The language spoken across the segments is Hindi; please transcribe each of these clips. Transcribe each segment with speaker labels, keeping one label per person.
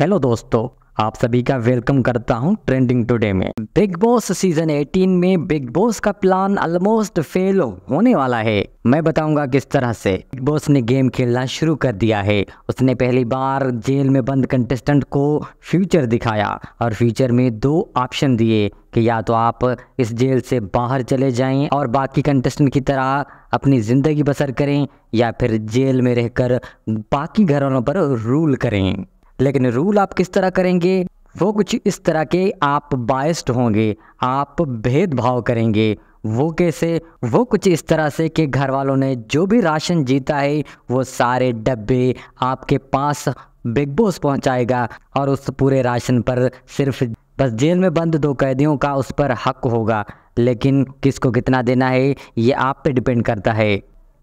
Speaker 1: हेलो दोस्तों आप सभी का वेलकम करता हूं ट्रेंडिंग टुडे में बिग बॉस सीजन 18 में बिग बॉस का प्लान ऑलमोस्ट फेल होने वाला है मैं बताऊंगा किस तरह से बिग बॉस ने गेम खेलना शुरू कर दिया है उसने पहली बार जेल में बंद कंटेस्टेंट को फ्यूचर दिखाया और फ्यूचर में दो ऑप्शन दिए कि या तो आप इस जेल से बाहर चले जाएं और बाकी कंटेस्टेंट की तरह अपनी ज़िंदगी बसर करें या फिर जेल में रहकर बाकी घर वालों पर रूल करें लेकिन रूल आप किस तरह करेंगे वो कुछ इस तरह के आप बायस्ड होंगे आप भेदभाव करेंगे वो कैसे वो कुछ इस तरह से कि घर वालों ने जो भी राशन जीता है वो सारे डब्बे आपके पास बिग बॉस पहुंचाएगा और उस पूरे राशन पर सिर्फ बस जेल में बंद दो कैदियों का उस पर हक होगा लेकिन किसको कितना देना है ये आप पे डिपेंड करता है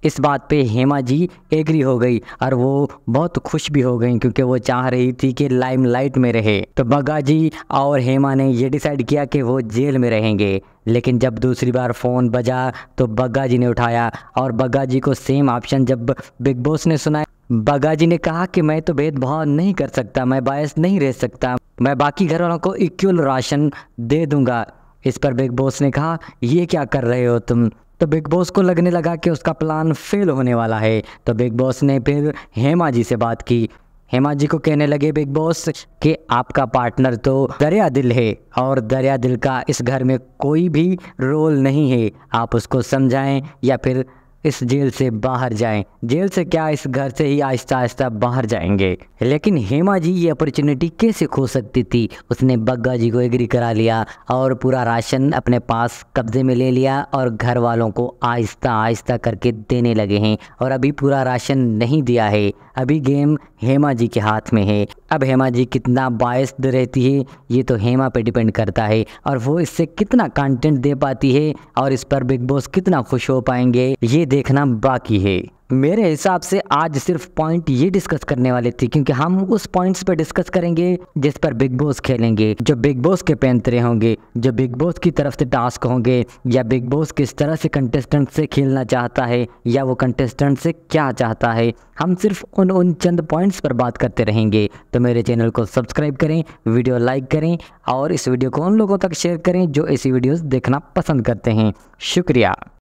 Speaker 1: इस बात पे हेमा जी एग्री हो गई और वो बहुत खुश भी हो गई क्योंकि वो चाह रही थी कि लाइमलाइट में रहे तो बग्गा जी और हेमा ने ये डिसाइड किया कि वो जेल में रहेंगे लेकिन जब दूसरी बार फ़ोन बजा तो बग्गा जी ने उठाया और बग्गा जी को सेम ऑप्शन जब बिग बॉस ने सुनाया बग्गा जी ने कहा कि मैं तो भेदभाव नहीं कर सकता मैं बायस नहीं रह सकता मैं बाकी घर वालों को इक्वल राशन दे दूंगा इस पर बिग बॉस ने कहा ये क्या कर रहे हो तुम तो बिग बॉस को लगने लगा कि उसका प्लान फेल होने वाला है तो बिग बॉस ने फिर हेमा जी से बात की हेमा जी को कहने लगे बिग बॉस कि आपका पार्टनर तो दरिया दिल है और दरिया दिल का इस घर में कोई भी रोल नहीं है आप उसको समझाएं या फिर इस जेल से बाहर जाएं जेल से क्या इस घर से ही आहिस्ता आहिस्ता बाहर जाएंगे लेकिन हेमा जी ये अपॉर्चुनिटी कैसे खो सकती थी उसने बग्गा जी को एग्री करा लिया और पूरा राशन अपने पास कब्जे में ले लिया और घर वालों को आहिस्ता आहिस्ता करके देने लगे हैं और अभी पूरा राशन नहीं दिया है अभी गेम हेमा जी के हाथ में है अब हेमा जी कितना बायस्ड रहती है ये तो हेमा पे डिपेंड करता है और वो इससे कितना कंटेंट दे पाती है और इस पर बिग बॉस कितना खुश हो पाएंगे ये देखना बाकी है मेरे हिसाब से आज सिर्फ पॉइंट ये डिस्कस करने वाले थे क्योंकि हम उस पॉइंट्स पर डिस्कस करेंगे जिस पर बिग बॉस खेलेंगे जो बिग बॉस के पैंतरे होंगे जो बिग बॉस की तरफ से टास्क होंगे या बिग बॉस किस तरह से कंटेस्टेंट से खेलना चाहता है या वो कंटेस्टेंट से क्या चाहता है हम सिर्फ उन उन चंद पॉइंट्स पर बात करते रहेंगे तो मेरे चैनल को सब्सक्राइब करें वीडियो लाइक करें और इस वीडियो को उन लोगों तक शेयर करें जो ऐसी वीडियोज़ देखना पसंद करते हैं शुक्रिया